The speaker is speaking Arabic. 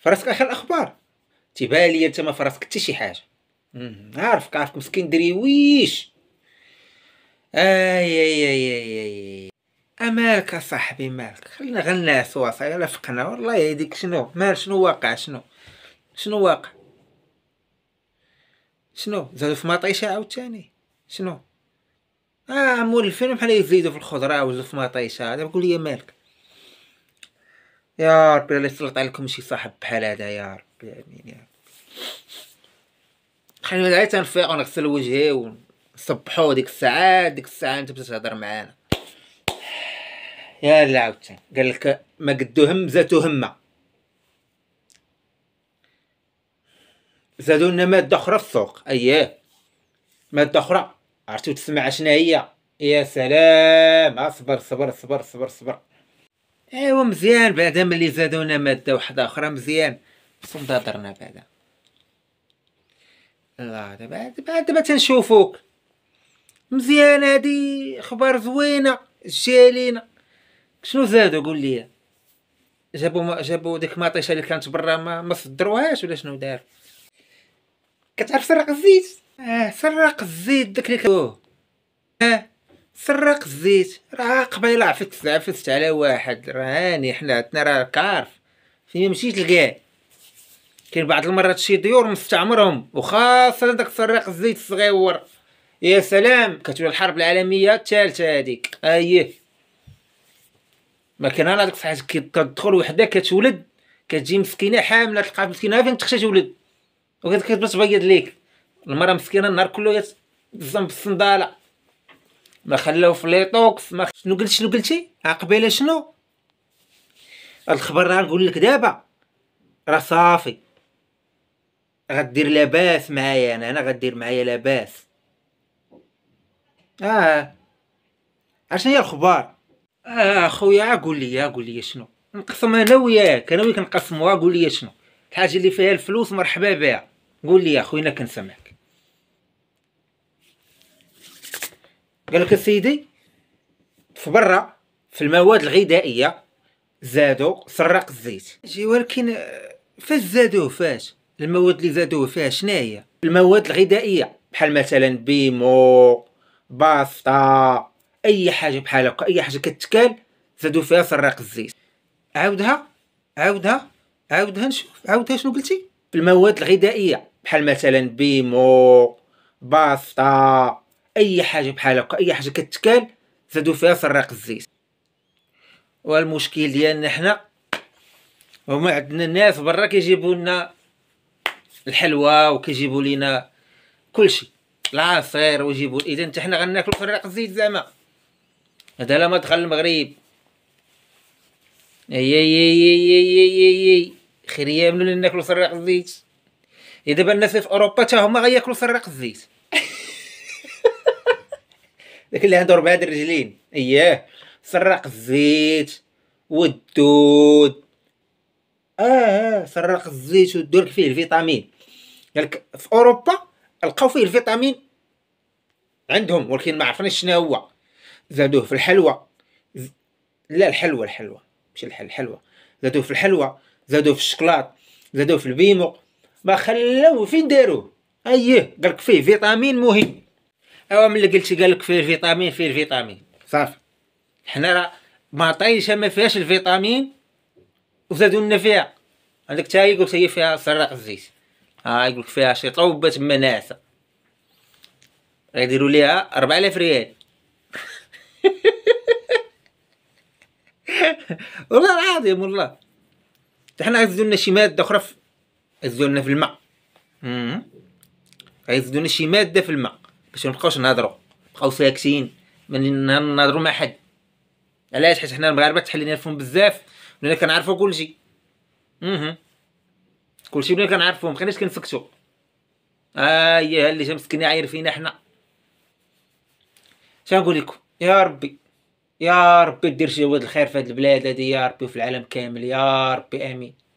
فراسك اخر الاخبار تيبان ليا انت ما فراسك حتى شي حاجه عارفك عارفك مسكين دريويش اي اي اي اي, آي. امالك صاحبي مالك خلينا غنعسوا صاير لا فقنا والله يهديك شنو مال شنو واقع شنو شنو واقع شنو زادو في مطيشه عاوتاني شنو اه مول الفيلم بحال يزيدو في الخضره وزو في مطيشه دابا قول لي مالك يا ربي الله يسلط عليكم شي صاحب بحال هذا يا ربي امين يعني يا ربي خلينا غير تنفيق ونغسل وجهي ونصبحو ديك الساعة ديك الساعة انت بدات تهضر معانا يا لا عاوتاني قال لك ما قدو زاتو همة زادو لنا مادة أخرى في السوق أييه مادة أخرى عرفتو تسمع شنا هي يا سلام صبر صبر صبر صبر صبر ايوا مزيان بعدا ملي زادونا ماده وحده اخرى مزيان بس نضطرنا بعدا لا دابا دابا تنشوفوك مزيان هادي خبار زوينه جالينا لينا شنو زادو قول لي جابو ما جابو ديك مطيشه اللي كانت برا ما, ما صدروهاش ولا شنو دار كتعرف سرق الزيت اه سرق الزيت داك اللي كان اه سراق الزيت راه قبيله عفت عفت على واحد راه هاني حنا عندنا راه كارف فين مشيت تلقاه كاين بعض المرات شي ديور مستعمرهم وخاصه داك سراق الزيت الصغيور يا سلام كتولي الحرب العالميه الثالثه هاديك اييه ما كان راه ديك كتدخل وحده كتولد كتجي مسكينه حامله تلقى مسكينه فين تخشى تولد وكتبدا تبيض ليك المراه مسكينه النهار كله كتزن بالصنداله ما خلاو في لي طوكف ما شنو قلت شنو قلتي عقبيله شنو الخبر راه نقول لك دابا راه صافي غدير لاباس معايا انا انا غدير معايا لاباس اه اشنو هي الخبار اه خويا قول لي قول لي شنو نقسم انا وياك انا وياك نقسموها قول لي شنو الحاجه اللي فيها الفلوس مرحبا بها قول لي اخويا كنسمع قال لك سيدي في برا في المواد الغذائيه زادوا سراق الزيت جي ولكن آه، فاش زادوه فاش المواد اللي زادوه فيها شناهي المواد الغذائيه بحال مثلا بيمو باستا اي حاجه بحال هكا اي حاجه كتكال زادوا فيها سراق الزيت عاودها عاودها عاودها نشوف عاودها شنو قلتي المواد الغذائيه بحال مثلا بيمو باستا اي حاجه بحال هكا اي حاجه كتكال زادو فيها سراق الزيت والمشكل ديالنا حنا هما عندنا الناس برا كيجيبوا لنا الحلوى وكيجيبوا لينا كلشي العصير ويجيبوا اذا حتى حنا غناكلو سراق الزيت زعما هذا لا مدخل المغرب اي اي اي اي اي اي, أي. خير يامنوا ناكلو سراق الزيت اذا دابا الناس في اوروبا حتى هما غياكلو سراق الزيت داك اللي عنده ربعه الرجلين اياه فرق الزيت والدود اه فرق الزيت والدود فيه الفيتامين قالك في اوروبا لقاو فيه الفيتامين عندهم ولكن ما عرفناش شنو هو زادوه في الحلوى لا الحلوى الحلوى ماشي الحل الحلوى زادوه في الحلوى زادوه في الشكلاط زادوه في البيمو ما خلاو فين داروه اييه قالك فيه فيتامين مهم اوا ملي اللي قلتي قال لك فيه الفيتامين فيه الفيتامين صافي حنا راه مطيشه ما فيهاش الفيتامين وزادوا لنا فيها عندك تا يقول هي فيها سراق الزيت ها آه يقول لك فيها شي طوبه تما ناعسه غيديروا ليها 4000 ريال والله العظيم والله حنا غيزيدوا لنا شي ماده اخرى في لنا في الماء غيزيدوا لنا شي ماده في الماء باش نبقاوش نهضروا بقاو ساكتين ما نهضروا مع حد علاش حيت حنا المغاربه تحل لنا الفم بزاف ولينا كنعرفوا كلشي اها كلشي ولينا ما بقيناش كنسكتوا اه اللي جا مسكين عاير فينا حنا نقول لكم يا ربي يا ربي دير شي ود الخير في هاد البلاد هادي يا ربي وفي العالم كامل يا ربي امين